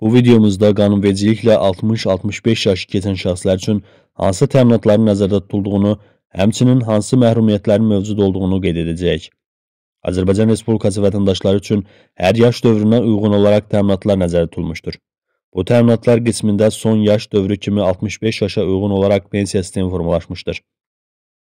Bu videomuzda qanunvericiliklə 60-65 yaş keçən şəxslər üçün hansı təminatların nəzərdə tutulduğunu, həmçinin hansı məhrumiyyətlərin mövcud olduğunu qeyd edəcəyik. Azərbaycan Respublikası vətəndaşları üçün hər yaş dövrünə uyğun olaraq təminatlar nəzərdə tutulmuşdur. Bu təminatlar qismində son yaş dövrü kimi 65 yaşa uyğun olaraq pensiya sistemi formalaşmışdır.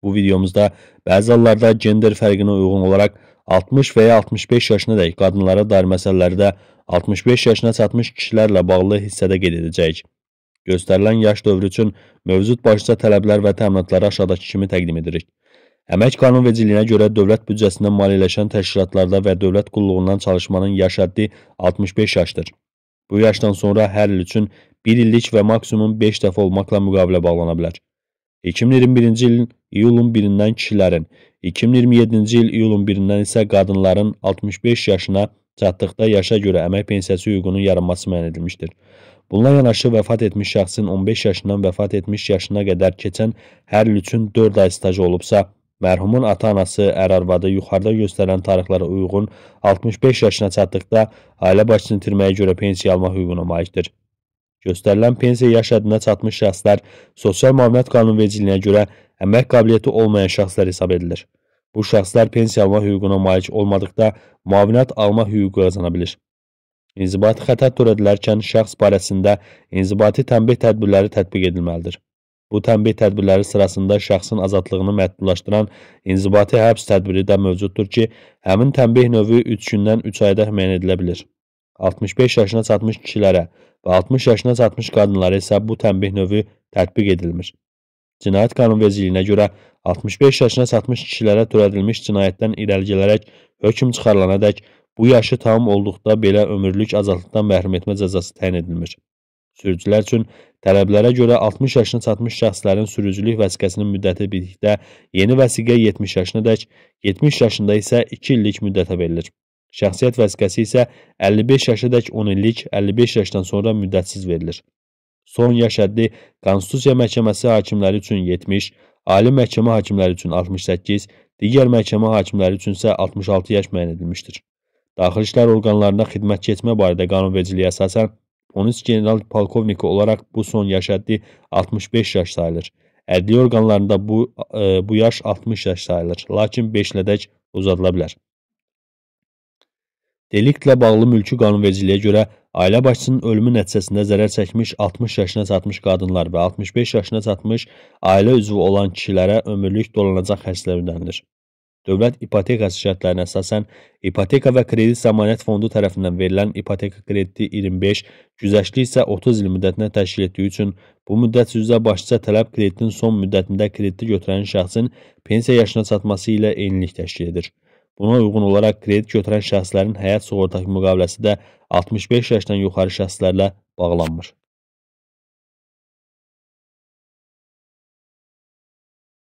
Bu videomuzda bəzi hallarda gender fərqinə uyğun olaraq 60 və ya 65 yaşına dək qadınlara dair məsələlərdə 65 yaşına çatmış kişilərlə bağlı hissədə qeyd edəcəyik. Göstərilən yaş dövrü üçün mövcud başlıca tələblər və təminatları aşağıdakı kimi təqdim edirik. Əmək qanunvericiliyinə görə dövlət büdcəsindən maliyyələşən təşkilatlarda və dövlət qulluğundan çalışmanın yaş həddi 65 yaşdır. Bu yaşdan sonra hər il üçün 1 illik və maksimum 5 dəfə olmaqla müqavilə bağlana bilər. 2021-ci ilin iyulun 1-dən kişilərin, 2027-ci il iyulun 1-dən isə qadınların 65 yaşına Çatdıqda yaşa görə əmək pensiyası hüququnun yaranması müəyyən edilmişdir. Bununla yanaşı vəfat etmiş şəxsin 15 yaşından vəfat etmiş yaşına qədər keçən hər il üçün 4 ay stajı olubsa, mərhumun ata-anası, ər-arvadı yuxarıda göstərilən tarixlərə uyğun 65 yaşına çatdıqda ailə başçısını itirməyə görə pensiya almaq hüququna malikdir. Göstərilən pensiya yaş həddinə çatmış şəxslər sosial müavinət qanunvericiliyinə görə əmək qabiliyyəti olmayan şəxslər hesab edilir. Bu şəxslər pensiya alma hüququna malik olmadıqda müavinət alma hüququ qazana bilir. İnzibati xətə törədilərkən şəxs barəsində inzibati tənbih tədbirləri tətbiq edilməlidir. Bu tənbih tədbirləri sırasında şəxsin azadlığını məhdudlaşdıran inzibati həbs tədbiri də mövcuddur ki, həmin tənbih növü 3 gündən 3 ayda həmin edilə bilir. 65 yaşına çatmış kişilərə və 60 yaşına çatmış qadınlara isə bu tənbih növü tətbiq edilmir. Cinayət qanunvericiliyinə görə 65 yaşına çatmış kişilərə törədilmiş cinayətdən irəli gələrək hökm çıxarılana dək bu yaşı tam olduqda belə ömürlük azadlıqdan məhrum etmə cəzası təyin edilmir. Sürücülər üçün tələblərə görə 60 yaşına çatmış şəxslərin sürücülük vəsiqəsinin müddəti bitdikdə yeni vəsiqə 70 yaşına dək, 70 yaşında isə 2 illik müddətə verilir. Şəxsiyyət vəsiqəsi isə 55 yaşa dək 10 illik, 55 yaşdan sonra müddətsiz verilir son yaş həddi Konstitusiya Məhkəməsi hakimləri üçün 70, Ali Məhkəmə hakimləri üçün 68, digər məhkəmə hakimləri üçün isə 66 yaş müəyyən edilmişdir. Daxili İşlər orqanlarında xidmət keçmə barədə qanunvericiliyə əsasən 13 general polkovniki olaraq bu son yaş həddi 65 yaş sayılır. Ədli orqanlarında bu, e, bu yaş 60 yaş sayılır, lakin 5 ilədək uzadıla bilər. Deliktlə bağlı mülki qanunvericiliyə görə ailə başçısının ölümü nəticəsində zərər çəkmiş 60 yaşına çatmış qadınlar və 65 yaşına çatmış ailə üzvü olan kişilərə ömürlük dolanacaq xərclər ödənilir. Dövlət ipotekası şərtlərinə əsasən ipoteka və kredit zəmanət fondu tərəfindən verilən ipoteka krediti 25, güzəştli isə 30 il müddətinə təşkil etdiyi üçün bu müddət üzrə başlıca tələb kreditin son müddətində krediti götürən şəxsin pensiya yaşına çatması ilə eynilik təşkil edir. Buna uyğun olaraq kredit götürən şəxslərin həyat sığorta müqaviləsi də 65 yaşdan yuxarı şəxslərlə bağlanmır.